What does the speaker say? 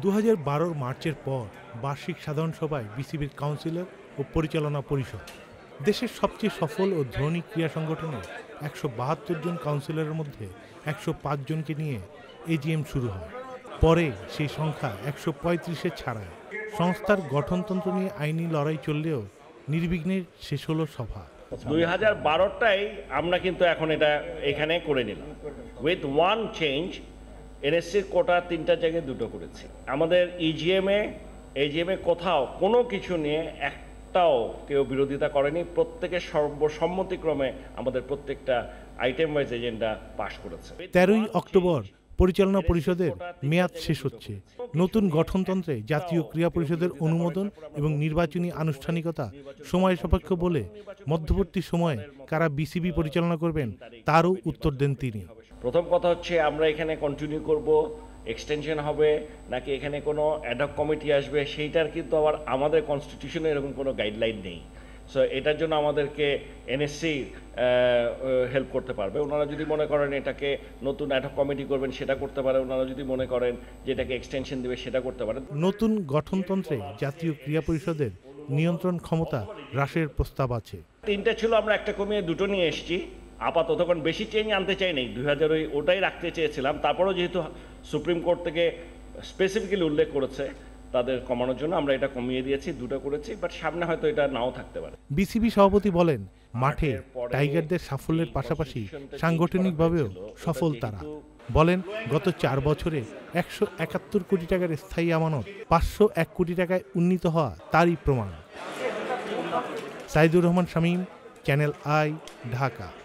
দু মার্চের পর বার্ষিক সাধারণ সভায় বিসিবির কাউন্সিলর ও পরিচালনা পরিষদ দেশের সবচেয়ে সফল ও ধনী ক্রীড়া সংগঠনের একশো বাহাত্তর জন কাউন্সিলরের মধ্যে একশো জনকে নিয়ে এজিএম শুরু হয় পরে সেই সংখ্যা একশো পঁয়ত্রিশে ছাড়ায় সংস্থার গঠনতন্ত্র নিয়ে আইনি লড়াই চললেও নির্বিঘ্নে শেষ হলো সভা দুই হাজার বারোটাই আমরা কিন্তু এখন এটা এখানে করে নিলাম উইথ ওয়ান চেঞ্জ এনএসসির কোটা তিনটা জায়গায় দুটো করেছে আমাদের ইজিএমে e এজিএমে কোথাও কোনো কিছু নিয়ে একটাও কেউ বিরোধিতা করেনি প্রত্যেকের সর্বসম্মতিক্রমে আমাদের প্রত্যেকটা আইটেম ওয়াইজ এজেন্ডা পাশ করেছে তেরোই অক্টোবর পরিচালনা পরিষদের মেয়াদ শেষ হচ্ছে নতুন গঠনতন্ত্রে জাতীয় ক্রিয়া পরিষদের অনুমোদন এবং নির্বাচনী আনুষ্ঠানিকতা সময় সাপেক্ষ বলে মধ্যবর্তী সময়ে কারা বিসিবি পরিচালনা করবেন তারও উত্তর দেন তিনি প্রথম কথা হচ্ছে আমরা এখানে কন্টিনিউ করব এক্সটেনশন হবে নাকি এখানে কোনো অ্যাডক কমিটি আসবে সেইটার কিন্তু আবার আমাদের কনস্টিটিউশনে এরকম কোনো গাইডলাইন নেই সো এটার জন্য আমাদেরকে এনএসসি হেল্প করতে পারবে ওনারা যদি মনে করেন এটাকে নতুন অ্যাডক কমিটি করবেন সেটা করতে পারে ওনারা যদি মনে করেন যে এটাকে এক্সটেনশন দেবে সেটা করতে পারে নতুন গঠনতন্ত্রে জাতীয় ক্রিয়া পরিষদের নিয়ন্ত্রণ ক্ষমতা হ্রাসের প্রস্তাব আছে তিনটা ছিল আমরা একটা কমিয়ে দুটো নিয়ে এসেছি আপাতত তখন বেশি চেঞ্জ আনতে চাই নাই দুই হাজার ওই ওটাই রাখতে চেয়েছিলাম তারপরেও যেহেতু সুপ্রিম কোর্ট থেকে স্পেসিফিক্যালি উল্লেখ করেছে তাদের কমানোর জন্য আমরা এটা কমিয়ে দিয়েছি দুটো করেছি বাট সামনে হয়তো এটা নাও থাকতে পারে বিসিবি সভাপতি বলেন মাঠে টাইগারদের সাফল্যের পাশাপাশি সাংগঠনিকভাবেও সফল তারা বলেন গত চার বছরে একশো একাত্তর কোটি টাকার স্থায়ী আমানত পাঁচশো এক কোটি টাকায় উন্নীত হওয়া তারই প্রমাণ সাইদুর রহমান শামীম চ্যানেল আই ঢাকা